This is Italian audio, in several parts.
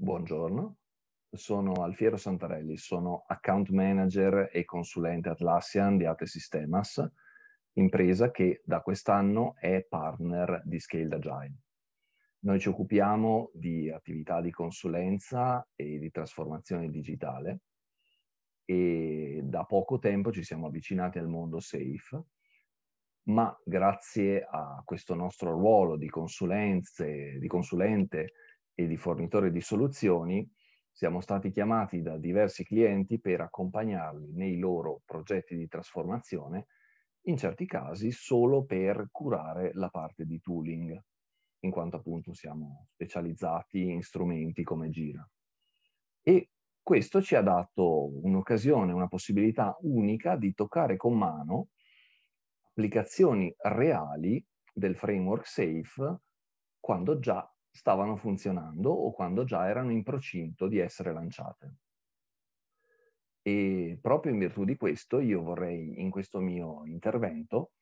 Buongiorno, sono Alfiero Santarelli, sono account manager e consulente Atlassian di Ate Systemas, impresa che da quest'anno è partner di Scaled Agile. Noi ci occupiamo di attività di consulenza e di trasformazione digitale e da poco tempo ci siamo avvicinati al mondo safe, ma grazie a questo nostro ruolo di, di consulente e di fornitore di soluzioni, siamo stati chiamati da diversi clienti per accompagnarli nei loro progetti di trasformazione, in certi casi solo per curare la parte di tooling, in quanto appunto siamo specializzati in strumenti come Gira. E questo ci ha dato un'occasione, una possibilità unica di toccare con mano applicazioni reali del framework SAFE quando già stavano funzionando o quando già erano in procinto di essere lanciate. E proprio in virtù di questo io vorrei in questo mio intervento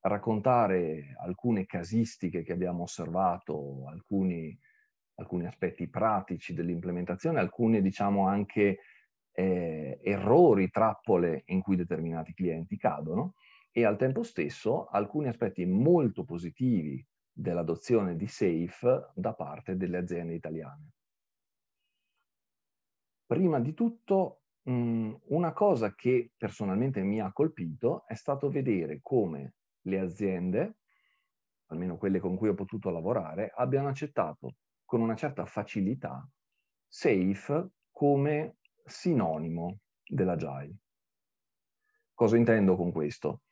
raccontare alcune casistiche che abbiamo osservato, alcuni, alcuni aspetti pratici dell'implementazione, alcuni diciamo anche eh, errori, trappole in cui determinati clienti cadono e al tempo stesso alcuni aspetti molto positivi dell'adozione di SAFE da parte delle aziende italiane. Prima di tutto, mm, una cosa che personalmente mi ha colpito è stato vedere come le aziende, almeno quelle con cui ho potuto lavorare, abbiano accettato con una certa facilità SAFE come sinonimo dell'agile. Cosa intendo con questo?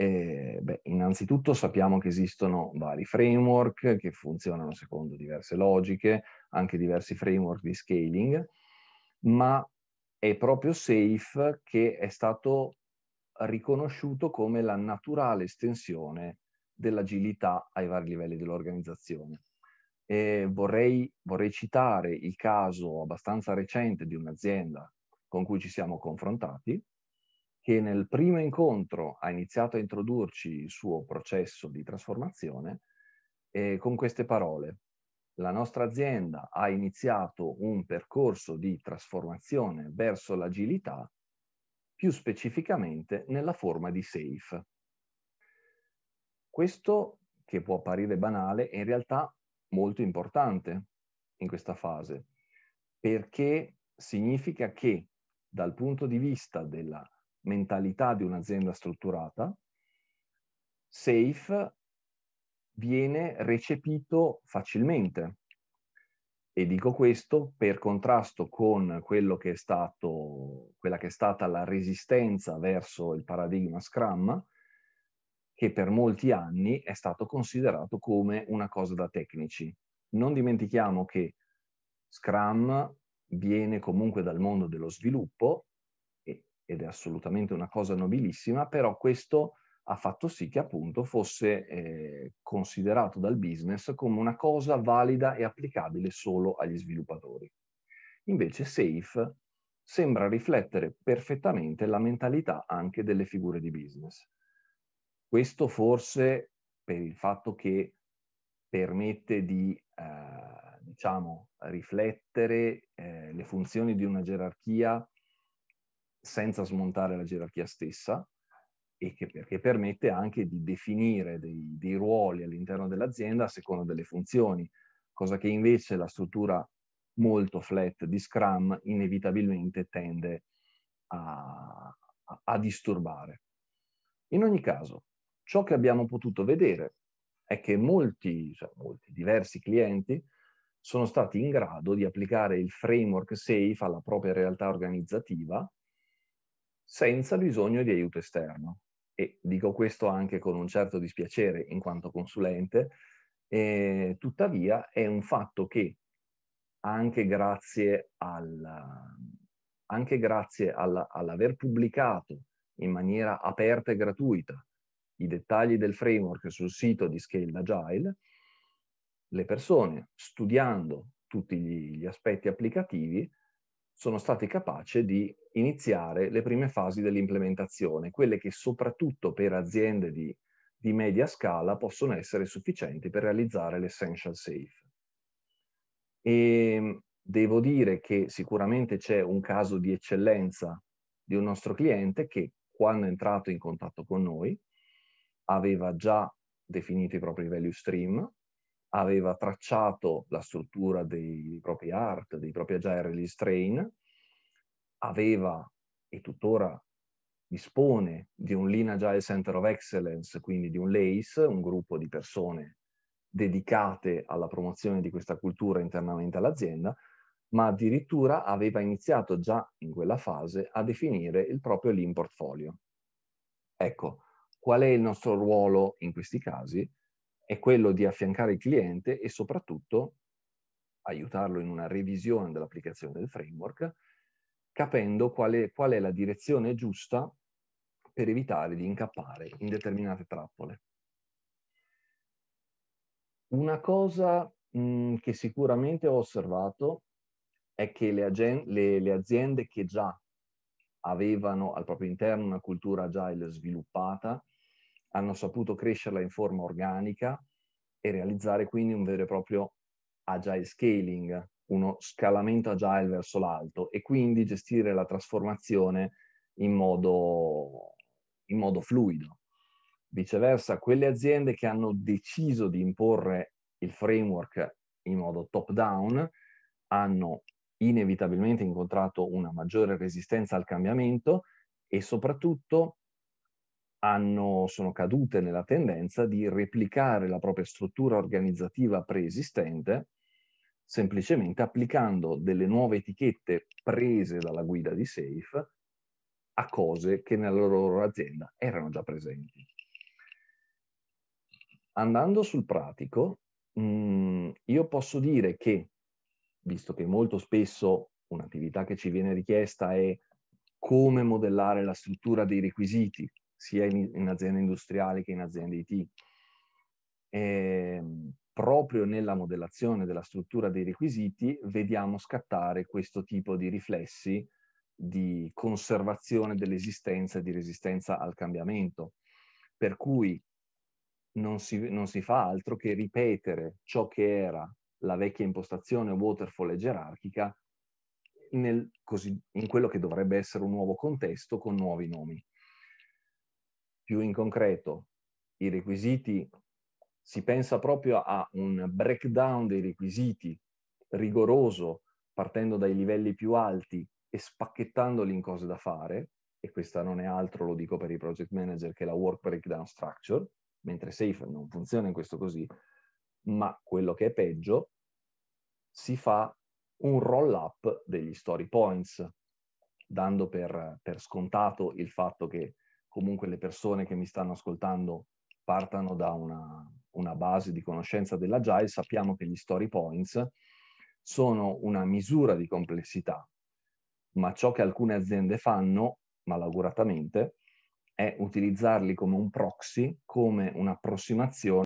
Eh, beh, innanzitutto sappiamo che esistono vari framework che funzionano secondo diverse logiche, anche diversi framework di scaling, ma è proprio SAFE che è stato riconosciuto come la naturale estensione dell'agilità ai vari livelli dell'organizzazione. Vorrei, vorrei citare il caso abbastanza recente di un'azienda con cui ci siamo confrontati, che nel primo incontro ha iniziato a introdurci il suo processo di trasformazione eh, con queste parole. La nostra azienda ha iniziato un percorso di trasformazione verso l'agilità, più specificamente nella forma di SAFE. Questo, che può apparire banale, è in realtà molto importante in questa fase, perché significa che dal punto di vista della mentalità di un'azienda strutturata, safe viene recepito facilmente. E dico questo per contrasto con quello che è stato, quella che è stata la resistenza verso il paradigma Scrum, che per molti anni è stato considerato come una cosa da tecnici. Non dimentichiamo che Scrum viene comunque dal mondo dello sviluppo ed è assolutamente una cosa nobilissima, però questo ha fatto sì che appunto fosse eh, considerato dal business come una cosa valida e applicabile solo agli sviluppatori. Invece Safe sembra riflettere perfettamente la mentalità anche delle figure di business. Questo forse per il fatto che permette di, eh, diciamo, riflettere eh, le funzioni di una gerarchia senza smontare la gerarchia stessa e che, che permette anche di definire dei, dei ruoli all'interno dell'azienda a seconda delle funzioni, cosa che invece la struttura molto flat di Scrum inevitabilmente tende a, a, a, disturbare. In ogni caso, ciò che abbiamo potuto vedere è che molti, cioè molti diversi clienti sono stati in grado di applicare il framework SAFE alla propria realtà organizzativa senza bisogno di aiuto esterno. E dico questo anche con un certo dispiacere in quanto consulente, eh, tuttavia è un fatto che anche grazie, alla, anche grazie alla, all'aver pubblicato in maniera aperta e gratuita i dettagli del framework sul sito di Scale Agile, le persone studiando tutti gli, gli aspetti applicativi sono stati capaci di iniziare le prime fasi dell'implementazione, quelle che soprattutto per aziende di, di media scala possono essere sufficienti per realizzare l'essential safe. E ehm, devo dire che sicuramente c'è un caso di eccellenza di un nostro cliente che quando è entrato in contatto con noi aveva già definito i propri value stream, aveva tracciato la struttura dei propri art, dei propri agile release train, aveva e tuttora dispone di un Lean Agile Center of Excellence, quindi di un LACE, un gruppo di persone dedicate alla promozione di questa cultura internamente all'azienda, ma addirittura aveva iniziato già in quella fase a definire il proprio Lean Portfolio. Ecco, qual è il nostro ruolo in questi casi? è quello di affiancare il cliente e soprattutto aiutarlo in una revisione dell'applicazione del framework, capendo qual è, qual è la direzione giusta per evitare di incappare in determinate trappole. Una cosa mh, che sicuramente ho osservato è che le, le, le aziende che già avevano al proprio interno una cultura agile sviluppata hanno saputo crescerla in forma organica e realizzare quindi un vero e proprio agile scaling, uno scalamento agile verso l'alto e quindi gestire la trasformazione in modo, in modo fluido. Viceversa, quelle aziende che hanno deciso di imporre il framework in modo top down hanno inevitabilmente incontrato una maggiore resistenza al cambiamento e soprattutto hanno, sono cadute nella tendenza di replicare la propria struttura organizzativa preesistente semplicemente applicando delle nuove etichette prese dalla guida di Safe a cose che nella loro azienda erano già presenti. Andando sul pratico, mh, mm, io posso dire che, visto che molto spesso un'attività che ci viene richiesta è come modellare la struttura dei requisiti sia in, in aziende industriali che in aziende IT. E, ehm, proprio nella modellazione della struttura dei requisiti vediamo scattare questo tipo di riflessi di conservazione dell'esistenza e di resistenza al cambiamento. Per cui non si, non si, fa altro che ripetere ciò che era la vecchia impostazione waterfall e gerarchica nel, così, in quello che dovrebbe essere un nuovo contesto con nuovi nomi più in concreto i requisiti, si pensa proprio a un breakdown dei requisiti rigoroso, partendo dai livelli più alti e spacchettandoli in cose da fare, e questa non è altro, lo dico per i project manager, che la work breakdown structure, mentre Safe non funziona in questo così, ma quello che è peggio, si fa un roll up degli story points, dando per, per scontato il fatto che comunque le persone che mi stanno ascoltando partano da una, una base di conoscenza dell'agile, sappiamo che gli story points sono una misura di complessità, ma ciò che alcune aziende fanno, malauguratamente, è utilizzarli come un proxy, come un'approssimazione